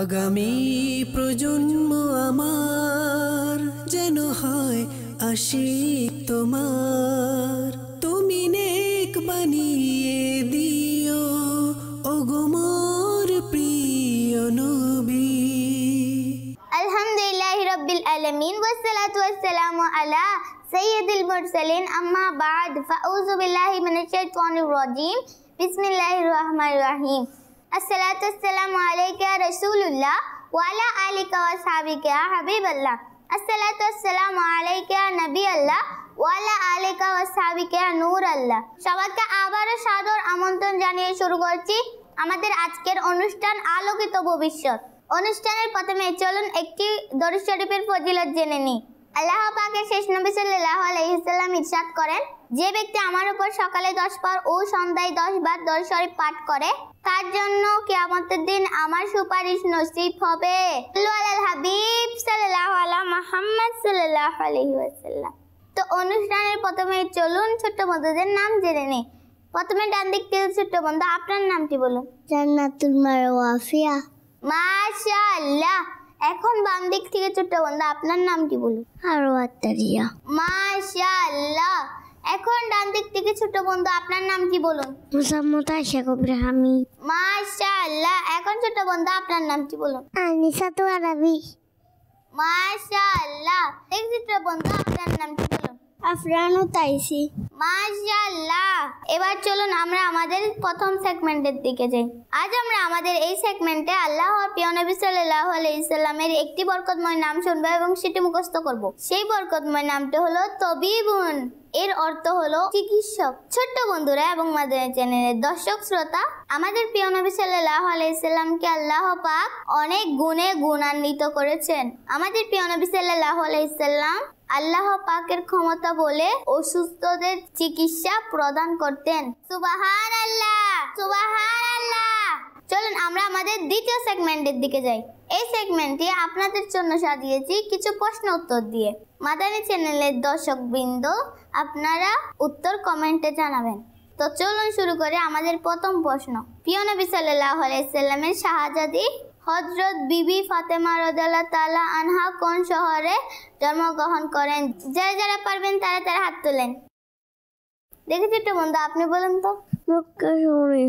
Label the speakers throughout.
Speaker 1: আগামী প্রজন্ম আমার যেন হয় আশিক তোমার তুমি নেক বানিয়ে দিও ওগোমর প্রিয় নবী আলহামদুলিল্লাহ রব্বিল আলমিন ওয়াসসালাতু ওয়াসসালামু আলা সৈয়দুল মুরসালিন আম্মা বাদ ফাউযু বিল্লাহি মিনাশ শাইতানির রাজিম বিসমিল্লাহির রহমানির রহিম আসসালাতু আসসালামু আলাইকা রাসূলুল্লাহ ওয়ালা আলিকা ওয়া সাহাবিকা ইয়া হাবিবাল্লাহ আসসালাতু আসসালামু আলাইকা নবী আল্লাহ ওয়ালা আলিকা ওয়া সাহাবিকা ইয়া নূর আল্লাহ সবাইকে আবারও সাদর আমন্ত্রণ জানিয়ে শুরু করছি আমাদের আজকের অনুষ্ঠান আলোকিত ভবিষ্যৎ অনুষ্ঠানের প্রথমে চলুন একটি দরুদ শরীফের ফজিলত জেনে নিই আল্লাহ পাকের শেষ নবী সাল্লাহ আলহিসাল্লাম ইরশাদ করেন যে ব্যক্তি আমার উপর সকালে দশ বার ও সন্ধ্যায় দশ বার দশ শরীফ পাঠ করে তার জন্য কেয়ামতের দিন আমার সুপারিশ নসিব হবে হাবিব সাল্লাহ আলা মোহাম্মদ সাল্লাহ আলহিহাসাল্লাম তো অনুষ্ঠানের প্রথমে চলুন ছোট্ট বন্ধুদের নাম জেনে নিই প্রথমে ডান দিক থেকে ছোট্ট বন্ধু আপনার নামটি বলুন জান্নাতুল মারওয়াফিয়া মাশাআল্লাহ এখন বাম দিক থেকে ছোট্ট বন্ধু আপনার নামটি বলুন আরো আত্মারিয়া মাশাআল্লাহ এখন ডান দিক থেকে ছোট বন্ধু আপনার নাম কি বলুন মুসাম্মত আশা কবরে আমি মাশাআল্লাহ এখন ছোট বন্ধু আপনার নাম কি বলুন আনিসা তো আরবি মাশাআল্লাহ এক ছোট বন্ধু আপনার নাম কি বলুন আফরানও তাইসি মাশাআল্লাহ এবার চলুন আমরা আমাদের প্রথম সেগমেন্টের দিকে যাই আজ আমরা আমাদের এই সেগমেন্টে আল্লাহর প্রিয় নবী সাল্লাল্লাহু আলাইহি সাল্লামের একটি বরকতময় নাম শুনবো এবং সেটি মুখস্থ করব সেই বরকতময় নামটি হলো তবিবুন এর অর্থ হলো চিকিৎসক ছোট্ট বন্ধুরা এবং মাদানী চ্যানেলের দর্শক শ্রোতা আমাদের প্রিয় নবী সাল্লাহ আলাইসাল্লামকে আল্লাহ পাক অনেক গুণে গুণান্বিত করেছেন আমাদের প্রিয় নবী সাল্লাহ আলাইসাল্লাম আল্লাহ পাকের ক্ষমতা বলে অসুস্থদের চিকিৎসা প্রদান করতেন সুবাহান আল্লাহ সুবাহান আল্লাহ চলুন আমরা আমাদের দ্বিতীয় সেগমেন্টের দিকে যাই এই সেগমেন্টটি আপনাদের জন্য সাজিয়েছি কিছু প্রশ্ন উত্তর দিয়ে মাদানী চ্যানেলের দর্শকবৃন্দ আপনারা উত্তর কমেন্টে জানাবেন তো চলুন শুরু করে আমাদের প্রথম প্রশ্ন প্রিয় নবী সাল্লাহ আলাইসাল্লামের শাহজাদি হজরত বিবি ফাতেমা রদালা তালা আনহা কোন শহরে জন্মগ্রহণ করেন যারা যারা পারবেন তারা তারা হাত তোলেন দেখেছি একটু বন্ধু আপনি বলুন তো মক্কা শহরে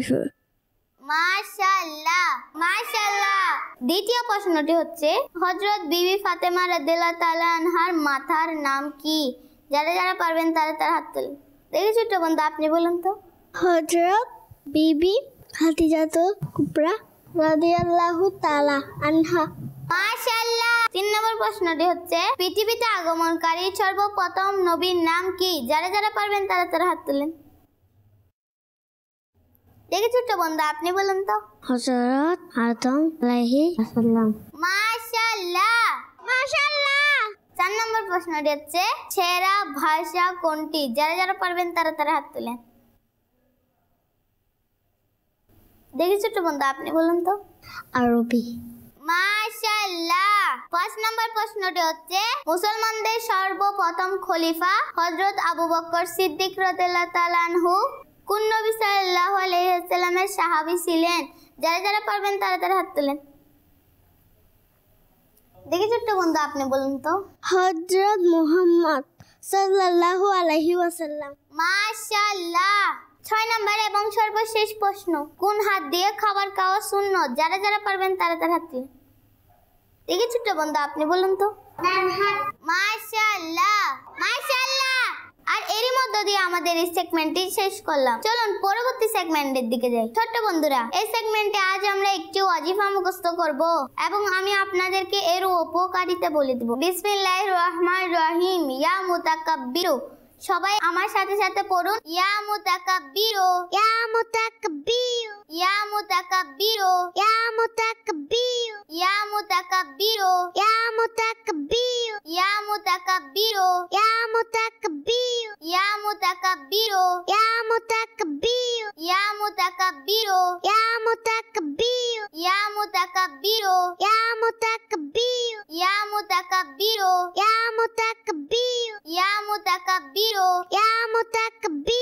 Speaker 1: দ্বিতীয় প্রশ্নটি হচ্ছে হজরত বিবি ফাতেমা রদালা তালা আনহার মাথার নাম কি যারা যারা পারবেন তারা তার হাত তোলেন দেখি ছোট্ট বন্ধু আপনি বলুন তো হজরত বিবি হাতিজাতুল কুপরা রাদিয়াল্লাহু তাআলা আনহা মাশাআল্লাহ তিন নম্বর প্রশ্নটি হচ্ছে পৃথিবীতে আগমনকারী সর্বপ্রথম নবীর নাম কি যারা যারা পারবেন তারা তার হাত তোলেন দেখি ছোট্ট বন্ধু আপনি বলুন তো হজরত আদম আলাইহি আসসালাম মাশ প্রশ্নটি হচ্ছে সেরা ভাষা কোনটি যারা যারা পারবেন তারা তারা হাত তুলেন দেখি ছোট বন্ধু আপনি বলুন তো আরবি মাশাল্লাহ পাঁচ নম্বর প্রশ্নটি হচ্ছে মুসলমানদের সর্বপ্রথম খলিফা হজরত আবু বকর সিদ্দিক রতালানহু কোন নবী সাল্লাহ সাহাবি ছিলেন যারা যারা পারবেন তারা তারা হাত তোলেন দেখি ছোট্ট বন্ধু আপনি বলুন তো হজরত মোহাম্মদ সাল্লাল্লাহু আলাইহি ওয়াসাল্লাম মাশাআল্লাহ ছয় নম্বর এবং সর্বশেষ প্রশ্ন কোন হাত দিয়ে খাবার খাওয়া শূন্য যারা যারা পারবেন তারা তার হাত দিয়ে দেখি ছোট্ট বন্ধু আপনি বলুন তো মাশাআল্লাহ মাশাআল্লাহ আর এরই মধ্য দিয়ে আমাদের এই সেগমেন্টটি শেষ করলাম চলুন পরবর্তী সেগমেন্টের দিকে যাই ছোট্ট বন্ধুরা এই সেগমেন্টে আজ আমরা একটি ওয়াজিফা মুখস্থ করব এবং আমি আপনাদেরকে এর উপকারিতা বলে দেব বিসমিল্লাহির রহমানির রহিম ইয়া মুতাকাব্বিরু সবাই আমার সাথে সাথে পড়ুন ইয়া মুতাকাব্বিরু ইয়া মুতাকাব্বিরু ইয়া মুতাকাব্বিরু ইয়া মুতাকাব্বিরু ইয়া মুতাকাব্বিরু ইয়া মুতাকাব্বিরু ইয়া মুতাকাব্বিরু ইয়া মুতাক মুতাকাব্বিরু ইয়া মুতাকাব্বিরু ইয়া মুতাকাব্বিরু ইয়া মুতাকাব্বিরু ইয়া মুতাকাব্বিরু ইয়া মুতাকাব্বিরু ইয়া মুতাকাব্বিরু ইয়া মুতাকাব্বিরু ইয়া মুতাকাব্বিরু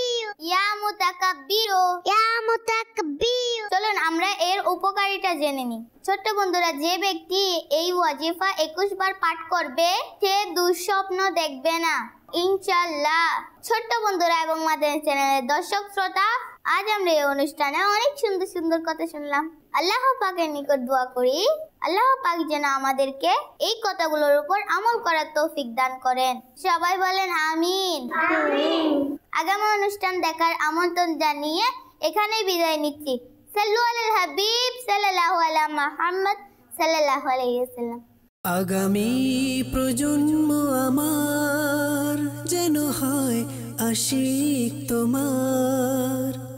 Speaker 1: ইয়া মুতাকাব্বিরু ইয়া মুতাকাব্বিরু ইয়া মুতাকাব্বিরু চলুন আমরা এর উপকারিতা জেনে নিই ছোট্ট বন্ধুরা যে ব্যক্তি এই ওয়াজিফা একুশ বার পাঠ করবে সে দুঃস্বপ্ন দেখবে না ইনশাল্লাহ ছোট্ট বন্ধুরা এবং আমাদের চ্যানেলের দর্শক শ্রোতা আজ আমরা এই অনুষ্ঠানে অনেক সুন্দর সুন্দর কথা শুনলাম আল্লাহ পাকের নিকট দোয়া করি আল্লাহ পাক যেন আমাদেরকে এই কথাগুলোর উপর আমল করার তৌফিক দান করেন সবাই বলেন আমিন আগামী অনুষ্ঠান দেখার আমন্ত্রণ জানিয়ে এখানেই বিদায় নিচ্ছি সাল্লু আল হাবিব সাল্লাহ আলা মাহমদ সাল্লাহ আলাইসাল্লাম আগামী প্রজন্ম আমার যেন হয় আশিক তোমার